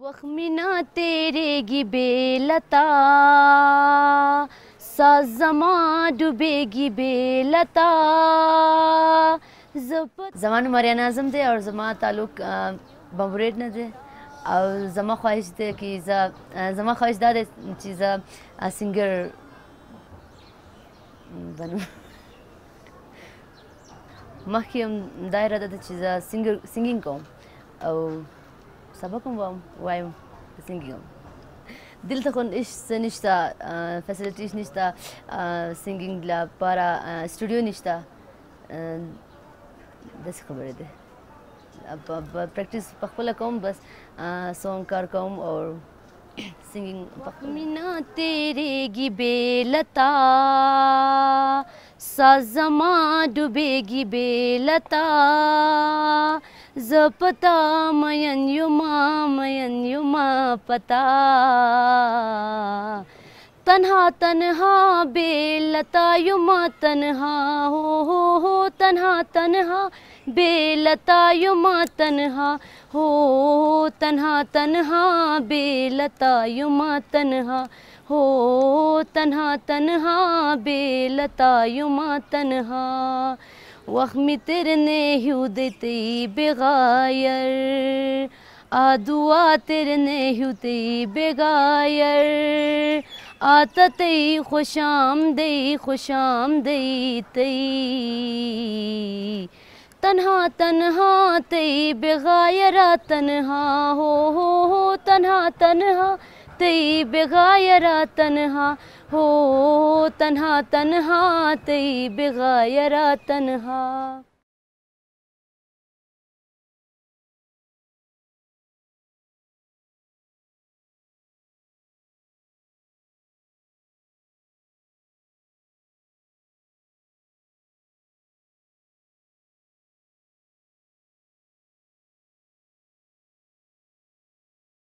وخمینا تیرے گی بے لتا سازما ډوبے گی بے لتا زمان مریا ناظم دی او زما تعلق بمبریډ نه دی او زما خواهش ده کې زه زما خواهش ده چې زه سنگر بنو مخکې هم دا اراده ده چې زه سنګینګ کوم او سبق وایم وایم سنگینګ دلته خو هیڅ نشته فیسلټیز نشته سنگینګ لپاره سټوډیو نشته داسې خبرې ده پریکټیس په خپل کوم بس سونګ کار کوم او singing मिना तेरे बेलता साजमा डूबेगी बेलता जपतामयन युमामयन युमा पता तन्हा तन्हा बेलता युमा तन्हा हो हो हो तन्हा तन्हा बेलता युमा तन्हा हो तन्हा तन्हा बेलता युमा तन्हा हो तन्हा तन्हा बेलता युमा तन्हा ವಹ್ಮಿತಿರನೆ ಹ್ಯುದೈತಿ ಬೆಗಾಯರ್ ಆದುವಾ ತಿರನೆ ಹ್ಯುತಿ ಬೆಗಾಯರ್ ಆತತೈ ಖುಷಾಮ್ದೈ ಖುಷಾಮ್ದೈ ತೈ तन्हा तन्हा ते बेगायरा तन्हा हो हो हो तन्हा तन्हा तई बेगायरा तनहा हो तनहा तनहा तई बेगायरा तनहा